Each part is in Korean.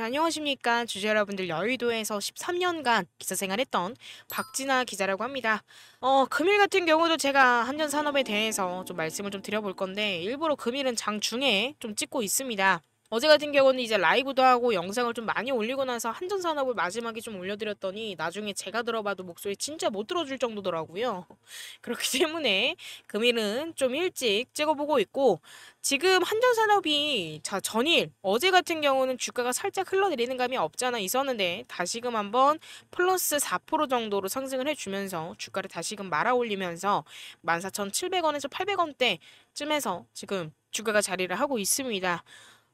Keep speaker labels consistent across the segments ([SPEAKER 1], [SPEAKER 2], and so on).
[SPEAKER 1] 안녕하십니까. 주제 여러분들 여의도에서 13년간 기사 생활했던 박진아 기자라고 합니다. 어, 금일 같은 경우도 제가 한전산업에 대해서 좀 말씀을 좀 드려볼 건데, 일부러 금일은 장중에 좀 찍고 있습니다. 어제 같은 경우는 이제 라이브도 하고 영상을 좀 많이 올리고 나서 한전산업을 마지막에 좀 올려드렸더니 나중에 제가 들어봐도 목소리 진짜 못 들어줄 정도더라고요. 그렇기 때문에 금일은 좀 일찍 찍어보고 있고 지금 한전산업이 자 전일 어제 같은 경우는 주가가 살짝 흘러내리는 감이 없잖아 있었는데 다시금 한번 플러스 4% 정도로 상승을 해주면서 주가를 다시금 말아 올리면서 14,700원에서 800원대 쯤에서 지금 주가가 자리를 하고 있습니다.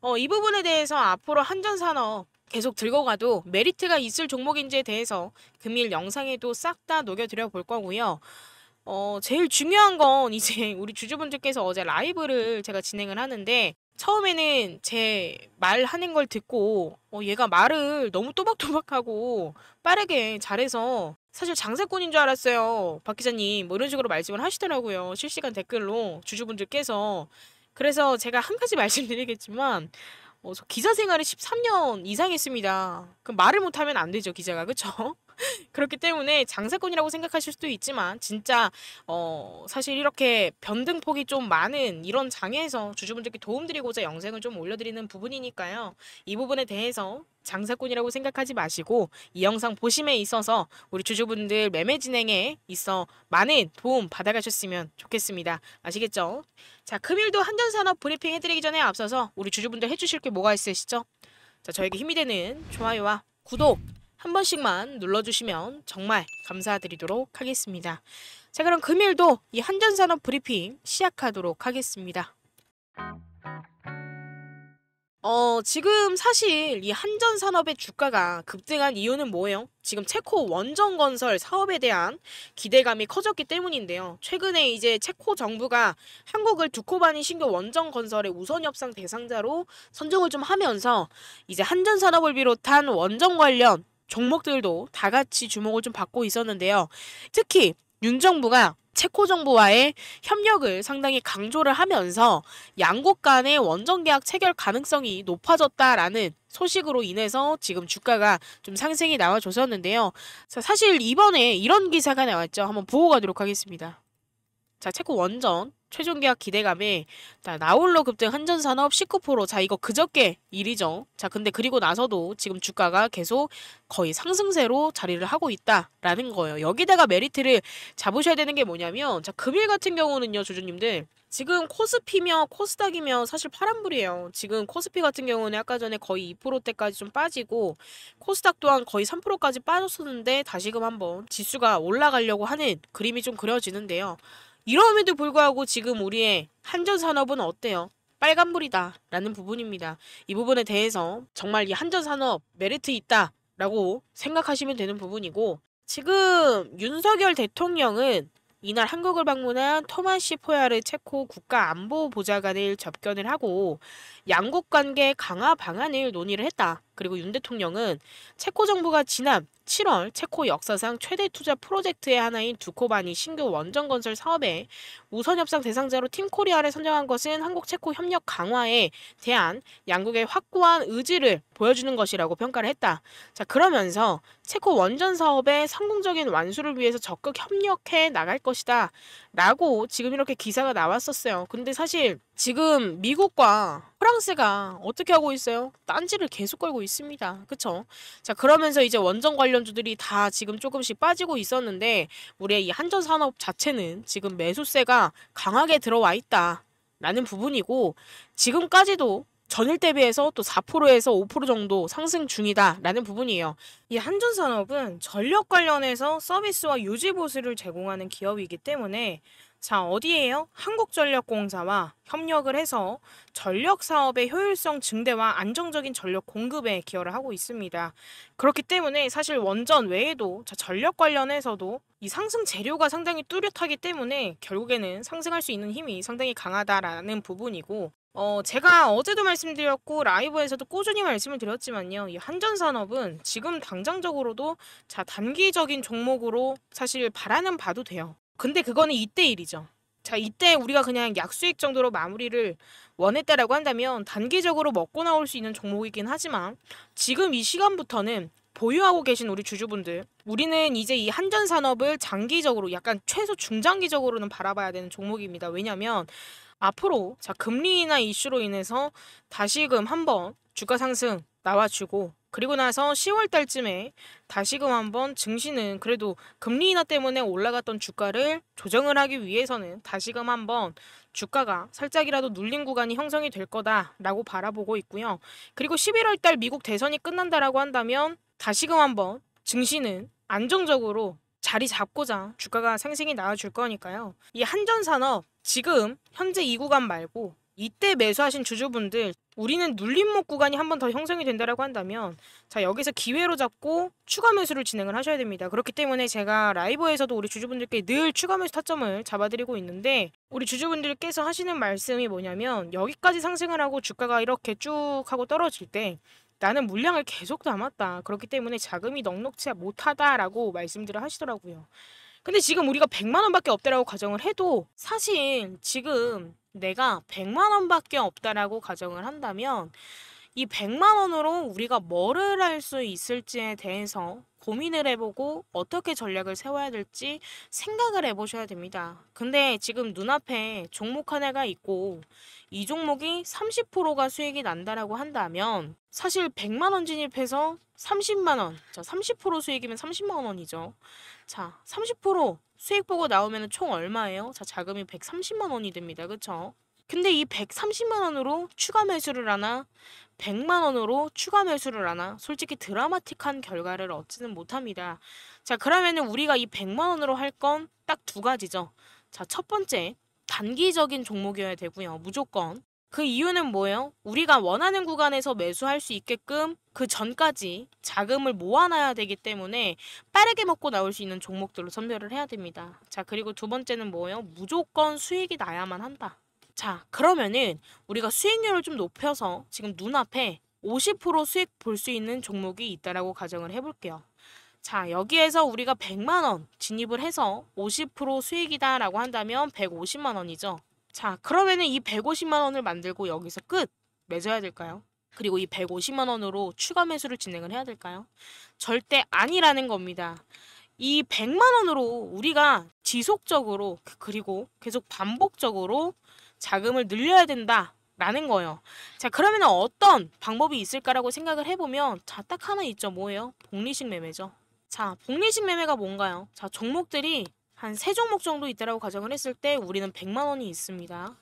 [SPEAKER 1] 어, 이 부분에 대해서 앞으로 한전산업 계속 들고 가도 메리트가 있을 종목인지에 대해서 금일 영상에도 싹 다 녹여드려 볼 거고요. 어, 제일 중요한 건 이제 우리 주주분들께서 어제 라이브를 제가 진행을 하는데 처음에는 제 말하는 걸 듣고 어, 얘가 말을 너무 또박또박하고 빠르게 잘해서 사실 장사꾼인 줄 알았어요. 박 기자님 뭐 이런 식으로 말씀을 하시더라고요. 실시간 댓글로 주주분들께서 그래서 제가 한 가지 말씀드리겠지만 어, 기자 생활을 13년 이상 했습니다. 그 말을 못하면 안 되죠, 기자가. 그렇죠 그렇기 때문에 장사꾼이라고 생각하실 수도 있지만 진짜 어 사실 이렇게 변등폭이 좀 많은 이런 장에서 주주분들께 도움드리고자 영상을 좀 올려드리는 부분이니까요. 이 부분에 대해서 장사꾼이라고 생각하지 마시고 이 영상 보심에 있어서 우리 주주분들 매매 진행에 있어 많은 도움 받아가셨으면 좋겠습니다. 아시겠죠? 자 금일도 한전산업 브리핑 해드리기 전에 앞서서 우리 주주분들 해주실 게 뭐가 있으시죠? 자 저에게 힘이 되는 좋아요와 구독 한 번씩만 눌러주시면 정말 감사드리도록 하겠습니다. 자 그럼 금일도 이 한전산업 브리핑 시작하도록 하겠습니다. 어, 지금 사실 이 한전 산업의 주가가 급등한 이유는 뭐예요? 지금 체코 원전 건설 사업에 대한 기대감이 커졌기 때문인데요. 최근에 이제 체코 정부가 한국을 두코바니 신규 원전 건설의 우선 협상 대상자로 선정을 좀 하면서 이제 한전 산업을 비롯한 원전 관련 종목들도 다 같이 주목을 좀 받고 있었는데요. 특히 윤 정부가 체코 정부와의 협력을 상당히 강조를 하면서 양국 간의 원정 계약 체결 가능성이 높아졌다라는 소식으로 인해서 지금 주가가 좀 상승이 나와줬었는데요. 사실 이번에 이런 기사가 나왔죠. 한번 보고 가도록 하겠습니다. 자, 체코 원정 최종 계약 기대감에 나홀로 급등 한전산업 19%자 이거 그저께 일이죠. 자 근데 그리고 나서도 지금 주가가 계속 거의 상승세로 자리를 하고 있다라는 거예요. 여기다가 메리트를 잡으셔야 되는 게 뭐냐면 자 금일 같은 경우는요 조주님들 지금 코스피며 코스닥이며 사실 파란불이에요. 지금 코스피 같은 경우는 아까 전에 거의 2%대까지 좀 빠지고 코스닥 또한 거의 3%까지 빠졌었는데 다시금 한번 지수가 올라가려고 하는 그림이 좀 그려지는데요. 이러함에도 불구하고 지금 우리의 한전산업은 어때요? 빨간불이다 라는 부분입니다. 이 부분에 대해서 정말 이 한전산업 메리트 있다 라고 생각하시면 되는 부분이고 지금 윤석열 대통령은 이날 한국을 방문한 토마시 포야르 체코 국가안보보좌관을 접견을 하고 양국 관계 강화 방안을 논의를 했다. 그리고 윤 대통령은 체코 정부가 지난 7월 체코 역사상 최대 투자 프로젝트의 하나인 두코반이 신규 원전 건설 사업에 우선 협상 대상자로 팀코리아를 선정한 것은 한국 체코 협력 강화에 대한 양국의 확고한 의지를 보여주는 것이라고 평가를 했다. 자, 그러면서 체코 원전 사업의 성공적인 완수를 위해서 적극 협력해 나갈 것이다. 라고 지금 이렇게 기사가 나왔었어요. 근데 사실 지금 미국과 프랑스가 어떻게 하고 있어요? 딴지를 계속 걸고 있습니다. 그쵸? 자, 그러면서 이제 원전 관련주들이 다 지금 조금씩 빠지고 있었는데, 우리의 이 한전 산업 자체는 지금 매수세가 강하게 들어와 있다. 라는 부분이고, 지금까지도 전일 대비해서 또 4%에서 5% 정도 상승 중이다라는 부분이에요. 이 한전산업은 전력 관련해서 서비스와 유지보수를 제공하는 기업이기 때문에 자, 어디에요? 한국전력공사와 협력을 해서 전력 사업의 효율성 증대와 안정적인 전력 공급에 기여를 하고 있습니다. 그렇기 때문에 사실 원전 외에도 자, 전력 관련해서도 이 상승 재료가 상당히 뚜렷하기 때문에 결국에는 상승할 수 있는 힘이 상당히 강하다라는 부분이고 어, 제가 어제도 말씀드렸고 라이브에서도 꾸준히 말씀을 드렸지만요. 이 한전 산업은 지금 당장적으로도 자, 단기적인 종목으로 사실 바라는 봐도 돼요. 근데 그거는 이때 일이죠. 자, 이때 우리가 그냥 약수익 정도로 마무리를 원했다라고 한다면 단기적으로 먹고 나올 수 있는 종목이긴 하지만 지금 이 시간부터는 보유하고 계신 우리 주주분들 우리는 이제 이 한전 산업을 장기적으로 약간 최소 중장기적으로는 바라봐야 되는 종목입니다. 왜냐면 하 앞으로 자 금리 인하 이슈로 인해서 다시금 한 번 주가 상승 나와주고 그리고 나서 10월 달쯤에 다시금 한 번 증시는 그래도 금리 인하 때문에 올라갔던 주가를 조정을 하기 위해서는 다시금 한 번 주가가 살짝이라도 눌린 구간이 형성이 될 거다라고 바라보고 있고요. 그리고 11월 달 미국 대선이 끝난다라고 한다면 다시금 한 번 증시는 안정적으로 자리 잡고자 주가가 상승이 나와줄 거니까요. 이 한전산업 지금 현재 이 구간 말고 이때 매수하신 주주분들 우리는 눌림목 구간이 한 번 더 형성이 된다라고 한다면 자 여기서 기회로 잡고 추가 매수를 진행을 하셔야 됩니다. 그렇기 때문에 제가 라이브에서도 우리 주주분들께 늘 추가 매수 타점을 잡아드리고 있는데 우리 주주분들께서 하시는 말씀이 뭐냐면 여기까지 상승을 하고 주가가 이렇게 쭉 하고 떨어질 때 나는 물량을 계속 담았다. 그렇기 때문에 자금이 넉넉치 못하다라고 말씀들을 하시더라고요. 근데 지금 우리가 100만 원밖에 없다라고 가정을 해도 사실 지금 내가 100만 원밖에 없다라고 가정을 한다면 이 100만 원으로 우리가 뭐를 할 수 있을지에 대해서 고민을 해보고 어떻게 전략을 세워야 될지 생각을 해보셔야 됩니다. 근데 지금 눈앞에 종목 하나가 있고 이 종목이 30%가 수익이 난다라고 한다면 사실 100만 원 진입해서 30만 원. 자, 30% 수익이면 30만 원이죠. 자, 30% 수익 보고 나오면 총 얼마예요? 자, 자금이 130만 원이 됩니다. 그렇죠? 근데 이 130만 원으로 추가 매수를 하나 100만 원으로 추가 매수를 하나 솔직히 드라마틱한 결과를 얻지는 못합니다. 자 그러면은 우리가 이 100만 원으로 할 건 딱 두 가지죠. 자첫 번째 단기적인 종목이어야 되고요. 무조건 그 이유는 뭐예요? 우리가 원하는 구간에서 매수할 수 있게끔 그 전까지 자금을 모아놔야 되기 때문에 빠르게 먹고 나올 수 있는 종목들로 선별을 해야 됩니다. 자, 그리고 두 번째는 뭐예요? 무조건 수익이 나야만 한다. 자, 그러면은 우리가 수익률을 좀 높여서 지금 눈앞에 50% 수익 볼 수 있는 종목이 있다라고 가정을 해볼게요. 자, 여기에서 우리가 100만 원 진입을 해서 50% 수익이다라고 한다면 150만 원이죠. 자, 그러면은 이 150만 원을 만들고 여기서 끝 맺어야 될까요? 그리고 이 150만 원으로 추가 매수를 진행을 해야 될까요? 절대 아니라는 겁니다. 이 100만 원으로 우리가 지속적으로 그리고 계속 반복적으로 자금을 늘려야 된다. 라는 거예요. 자 그러면 어떤 방법이 있을까라고 생각을 해보면 자 딱 하나 있죠. 뭐예요? 복리식 매매죠. 자 복리식 매매가 뭔가요? 자 종목들이 한 세 종목 정도 있다라고 가정을 했을 때 우리는 100만 원이 있습니다.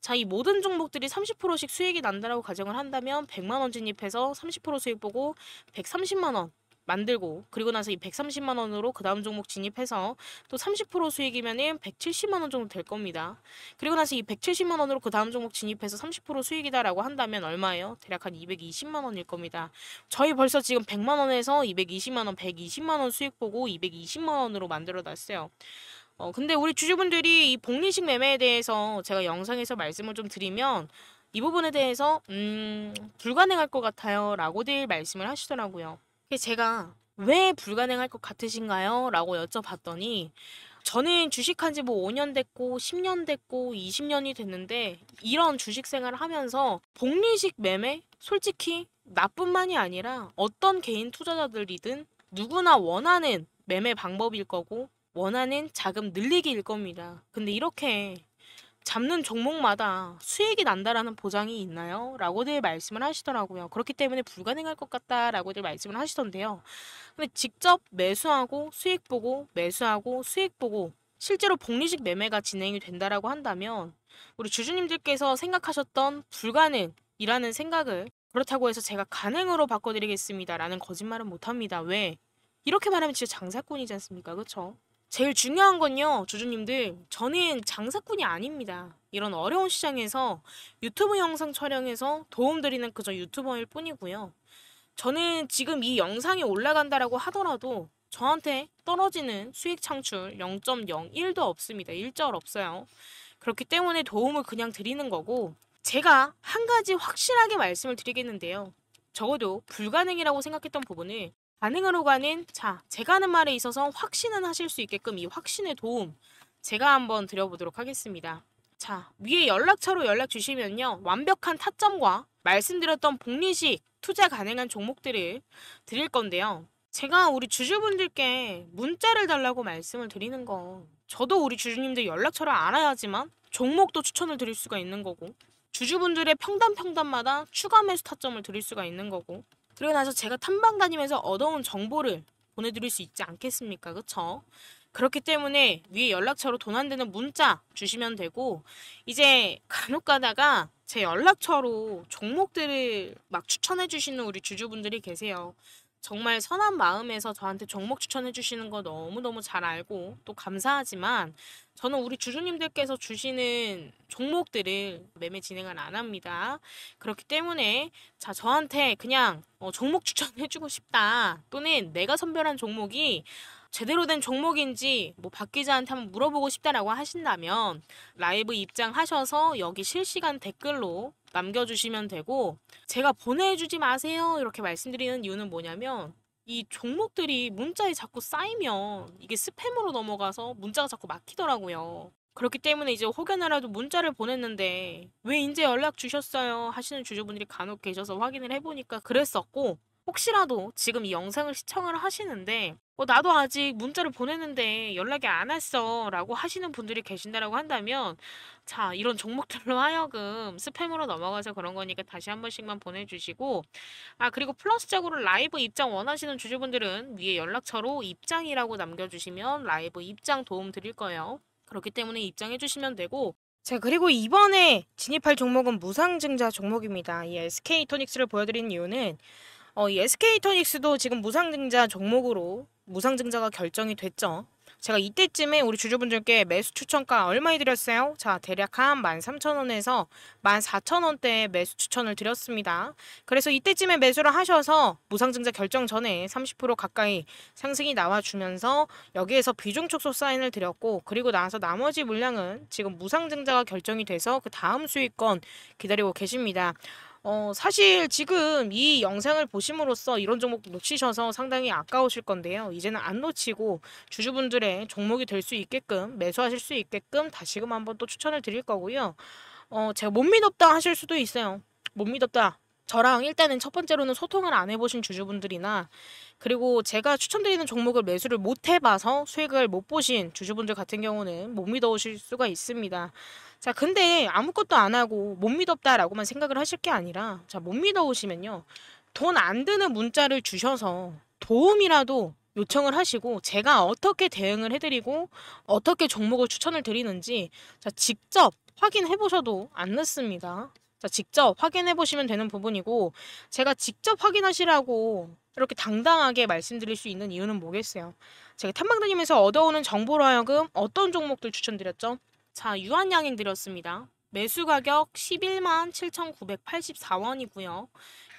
[SPEAKER 1] 자, 이 모든 종목들이 30%씩 수익이 난다라고 가정을 한다면 100만 원 진입해서 30% 수익 보고 130만 원 만들고 그리고 나서 이 130만 원으로 그 다음 종목 진입해서 또 30% 수익이면은 170만 원 정도 될 겁니다. 그리고 나서 이 170만 원으로 그 다음 종목 진입해서 30% 수익이다라고 한다면 얼마예요? 대략 한 220만 원일 겁니다. 저희 벌써 지금 100만 원에서 220만 원, 120만 원 수익 보고 220만 원으로 만들어 놨어요. 어, 근데 우리 주주분들이 이 복리식 매매에 대해서 제가 영상에서 말씀을 좀 드리면 이 부분에 대해서 음 불가능할 것 같아요 라고들 말씀을 하시더라고요. 제가 왜 불가능할 것 같으신가요? 라고 여쭤봤더니 저는 주식한 지 뭐 5년 됐고 10년 됐고 20년이 됐는데 이런 주식 생활을 하면서 복리식 매매 솔직히 나뿐만이 아니라 어떤 개인 투자자들이든 누구나 원하는 매매 방법일 거고 원하는 자금 늘리기일 겁니다. 근데 이렇게 잡는 종목마다 수익이 난다라는 보장이 있나요? 라고들 말씀을 하시더라고요. 그렇기 때문에 불가능할 것 같다라고들 말씀을 하시던데요. 근데 직접 매수하고 수익 보고 매수하고 수익 보고 실제로 복리식 매매가 진행이 된다라고 한다면 우리 주주님들께서 생각하셨던 불가능이라는 생각을 그렇다고 해서 제가 가능으로 바꿔드리겠습니다라는 거짓말은 못합니다. 왜? 이렇게 말하면 진짜 장사꾼이지 않습니까? 그렇죠? 제일 중요한 건요, 주주님들. 저는 장사꾼이 아닙니다. 이런 어려운 시장에서 유튜브 영상 촬영해서 도움드리는 그저 유튜버일 뿐이고요. 저는 지금 이 영상이 올라간다라고 하더라도 저한테 떨어지는 수익 창출 0.01도 없습니다. 1절 없어요. 그렇기 때문에 도움을 그냥 드리는 거고 제가 한 가지 확실하게 말씀을 드리겠는데요. 적어도 불가능이라고 생각했던 부분을 반응으로 가는 자 제가 하는 말에 있어서 확신은 하실 수 있게끔 이 확신의 도움 제가 한번 드려보도록 하겠습니다. 자 위에 연락처로 연락 주시면요 완벽한 타점과 말씀드렸던 복리식 투자 가능한 종목들을 드릴 건데요. 제가 우리 주주분들께 문자를 달라고 말씀을 드리는 거 저도 우리 주주님들 연락처를 알아야지만 종목도 추천을 드릴 수가 있는 거고 주주분들의 평단 평단마다 추가 매수 타점을 드릴 수가 있는 거고 그리고 나서 제가 탐방 다니면서 얻어온 정보를 보내드릴 수 있지 않겠습니까? 그쵸? 그렇기 때문에 위에 연락처로 돈안 되는 문자 주시면 되고 이제 간혹 가다가 제 연락처로 종목들을 막 추천해 주시는 우리 주주분들이 계세요. 정말 선한 마음에서 저한테 종목 추천해 주시는 거 너무너무 잘 알고 또 감사하지만 저는 우리 주주님들께서 주시는 종목들을 매매 진행을 안 합니다. 그렇기 때문에 자 저한테 그냥 어, 종목 추천해주고 싶다 또는 내가 선별한 종목이 제대로 된 종목인지 뭐박 기자한테 한번 물어보고 싶다라고 하신다면 라이브 입장하셔서 여기 실시간 댓글로 남겨주시면 되고 제가 보내주지 마세요 이렇게 말씀드리는 이유는 뭐냐면 이 종목들이 문자에 자꾸 쌓이면 이게 스팸으로 넘어가서 문자가 자꾸 막히더라고요. 그렇기 때문에 이제 혹여나라도 문자를 보냈는데 왜 이제 연락 주셨어요 하시는 주주분들이 간혹 계셔서 확인을 해보니까 그랬었고 혹시라도 지금 이 영상을 시청을 하시는데 어, 나도 아직 문자를 보냈는데 연락이 안 왔어 라고 하시는 분들이 계신다라고 한다면 자 이런 종목들로 하여금 스팸으로 넘어가서 그런 거니까 다시 한 번씩만 보내주시고 아 그리고 플러스적으로 라이브 입장 원하시는 주주분들은 위에 연락처로 입장이라고 남겨주시면 라이브 입장 도움 드릴 거예요 그렇기 때문에 입장해 주시면 되고 자, 그리고 이번에 진입할 종목은 무상증자 종목입니다. 이 SK 토닉스를 보여드리는 이유는 어, 이 SK 토닉스도 지금 무상증자 종목으로 무상증자가 결정이 됐죠. 제가 이때쯤에 우리 주주분들께 매수 추천가 얼마에 드렸어요? 자, 대략 한 13,000원에서 14,000원대에 매수 추천을 드렸습니다. 그래서 이때쯤에 매수를 하셔서 무상증자 결정 전에 30% 가까이 상승이 나와주면서 여기에서 비중 축소 사인을 드렸고 그리고 나서 나머지 물량은 지금 무상증자가 결정이 돼서 그 다음 수익권 기다리고 계십니다. 어, 사실 지금 이 영상을 보심으로써 이런 종목 놓치셔서 상당히 아까우실 건데요. 이제는 안 놓치고 주주분들의 종목이 될 수 있게끔 매수하실 수 있게끔 다시금 한번 또 추천을 드릴 거고요. 어, 제가 못 믿었다 하실 수도 있어요. 못 믿었다. 저랑 일단은 첫 번째로는 소통을 안 해보신 주주분들이나 그리고 제가 추천드리는 종목을 매수를 못 해봐서 수익을 못 보신 주주분들 같은 경우는 못 믿어오실 수가 있습니다. 자, 근데 아무것도 안 하고 못 믿었다라고만 생각을 하실 게 아니라 자, 못 믿어오시면요. 돈 안 드는 문자를 주셔서 도움이라도 요청을 하시고 제가 어떻게 대응을 해드리고 어떻게 종목을 추천을 드리는지 자, 직접 확인해 보셔도 안 늦습니다. 자, 직접 확인해 보시면 되는 부분이고 제가 직접 확인하시라고 이렇게 당당하게 말씀드릴 수 있는 이유는 뭐겠어요? 제가 탐방다니면서 얻어오는 정보로 하여금 어떤 종목들 추천드렸죠? 자, 유한양행 드렸습니다. 매수 가격 11만 7,984원이고요.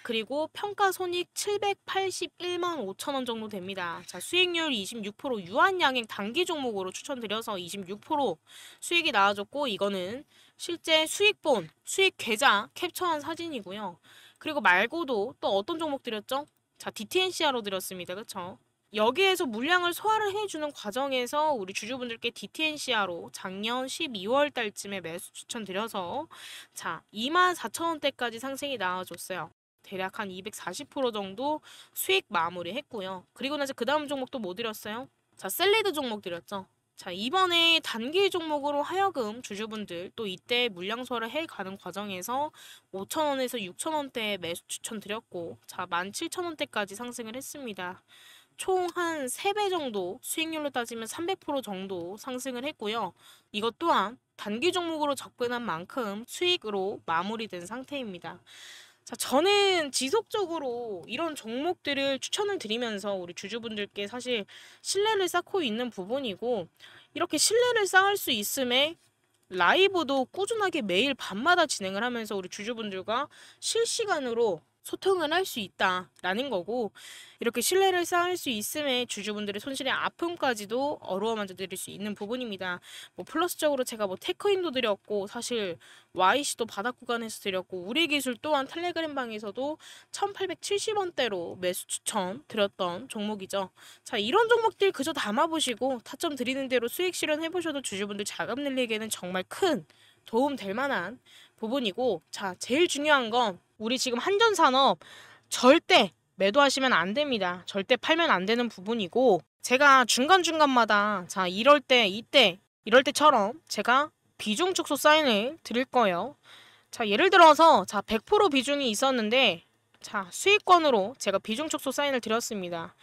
[SPEAKER 1] 그리고 평가 손익 781만 5천원 정도 됩니다. 자, 수익률 26% 유한양행 단기 종목으로 추천드려서 26% 수익이 나와줬고 이거는 실제 수익본, 수익 계좌 캡처한 사진이고요. 그리고 말고도 또 어떤 종목 드렸죠? 자, DTNCR로 드렸습니다. 그렇죠 여기에서 물량을 소화를 해주는 과정에서 우리 주주분들께 DTNCR로 작년 12월 달쯤에 매수 추천드려서 자 24,000원대까지 상승이 나와줬어요. 대략 한 240% 정도 수익 마무리했고요. 그리고 나서 그 다음 종목도 뭐 드렸어요? 자 셀리드 종목 드렸죠. 자, 이번에 단기 종목으로 하여금 주주분들 또 이때 물량소화를 해가는 과정에서 5천원에서 6천원대에 매수 추천드렸고 자, 17,000원대까지 상승을 했습니다. 총 한 3배 정도 수익률로 따지면 300% 정도 상승을 했고요. 이것 또한 단기 종목으로 접근한 만큼 수익으로 마무리된 상태입니다. 자, 저는 지속적으로 이런 종목들을 추천을 드리면서 우리 주주분들께 사실 신뢰를 쌓고 있는 부분이고 이렇게 신뢰를 쌓을 수 있음에 라이브도 꾸준하게 매일 밤마다 진행을 하면서 우리 주주분들과 실시간으로 소통은할수 있다라는 거고 이렇게 신뢰를 쌓을 수 있음에 주주분들의 손실의 아픔까지도 어루어만져 드릴 수 있는 부분입니다. 뭐 플러스적으로 제가 뭐 테크인도 드렸고 사실 YC도 바닥 구간에서 드렸고 우리 기술 또한 텔레그램 방에서도 1870원대로 매수 추천 드렸던 종목이죠. 자 이런 종목들 그저 담아보시고 타점 드리는 대로 수익 실현해보셔도 주주분들 자금 늘리기에는 정말 큰 도움 될 만한 부분이고 자 제일 중요한 건 우리 지금 한전 산업 절대 매도하시면 안 됩니다. 절대 팔면 안 되는 부분이고 제가 중간중간마다 자 이럴 때 이때 이럴 때처럼 제가 비중 축소 사인을 드릴 거예요. 자 예를 들어서 자100% 비중이 있었는데 자 수익권으로 제가 비중 축소 사인을 드렸습니다.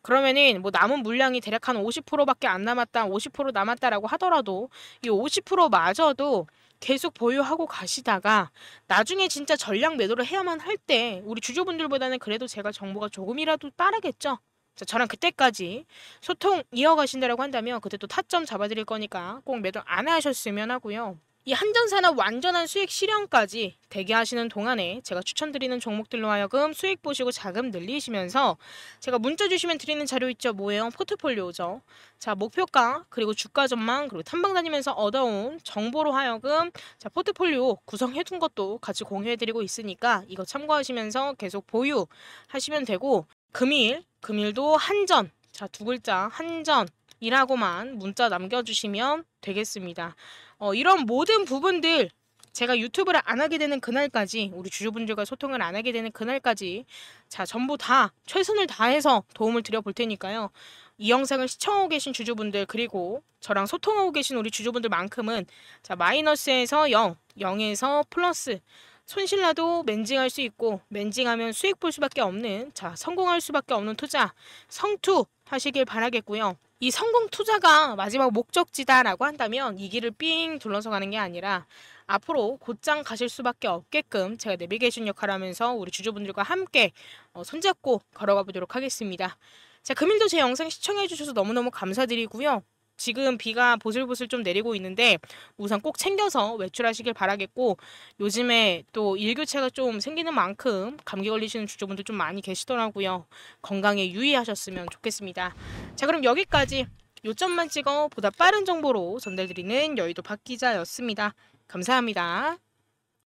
[SPEAKER 1] 그러면은 뭐 남은 물량이 대략 한 50%밖에 안 남았다, 50% 남았다라고 하더라도 이 50%마저도 계속 보유하고 가시다가 나중에 진짜 전량 매도를 해야만 할 때 우리 주주분들보다는 그래도 제가 정보가 조금이라도 빠르겠죠. 자, 저랑 그때까지 소통 이어가신다라고 한다면 그때 또 타점 잡아드릴 거니까 꼭 매도 안 하셨으면 하고요. 이 한전사나 완전한 수익 실현까지 대기하시는 동안에 제가 추천드리는 종목들로 하여금 수익 보시고 자금 늘리시면서 제가 문자 주시면 드리는 자료 있죠. 뭐예요? 포트폴리오죠. 자 목표가 그리고 주가 전망 그리고 탐방 다니면서 얻어온 정보로 하여금 자 포트폴리오 구성해둔 것도 같이 공유해드리고 있으니까 이거 참고하시면서 계속 보유하시면 되고 금일 금일도 한전 자 두 글자 한전 이라고만 문자 남겨주시면 되겠습니다. 어, 이런 모든 부분들 제가 유튜브를 안 하게 되는 그날까지 우리 주주분들과 소통을 안 하게 되는 그날까지 자 전부 다 최선을 다해서 도움을 드려볼 테니까요. 이 영상을 시청하고 계신 주주분들 그리고 저랑 소통하고 계신 우리 주주분들만큼은 자 마이너스에서 0, 0에서 플러스 손실나도 맨징할 수 있고 맨징하면 수익 볼 수밖에 없는 자 성공할 수밖에 없는 투자 성투 하시길 바라겠고요. 이 성공 투자가 마지막 목적지다라고 한다면 이 길을 삥 둘러서 가는 게 아니라 앞으로 곧장 가실 수밖에 없게끔 제가 내비게이션 역할을 하면서 우리 주주분들과 함께 어, 손잡고 걸어가 보도록 하겠습니다. 자, 금일도 제 영상 시청해 주셔서 너무너무 감사드리고요. 지금 비가 보슬보슬 좀 내리고 있는데 우선 꼭 챙겨서 외출하시길 바라겠고 요즘에 또 일교차가 좀 생기는 만큼 감기 걸리시는 주주분들 좀 많이 계시더라고요. 건강에 유의하셨으면 좋겠습니다. 자 그럼 여기까지 요점만 찍어 보다 빠른 정보로 전달드리는 여의도 박기자였습니다. 감사합니다.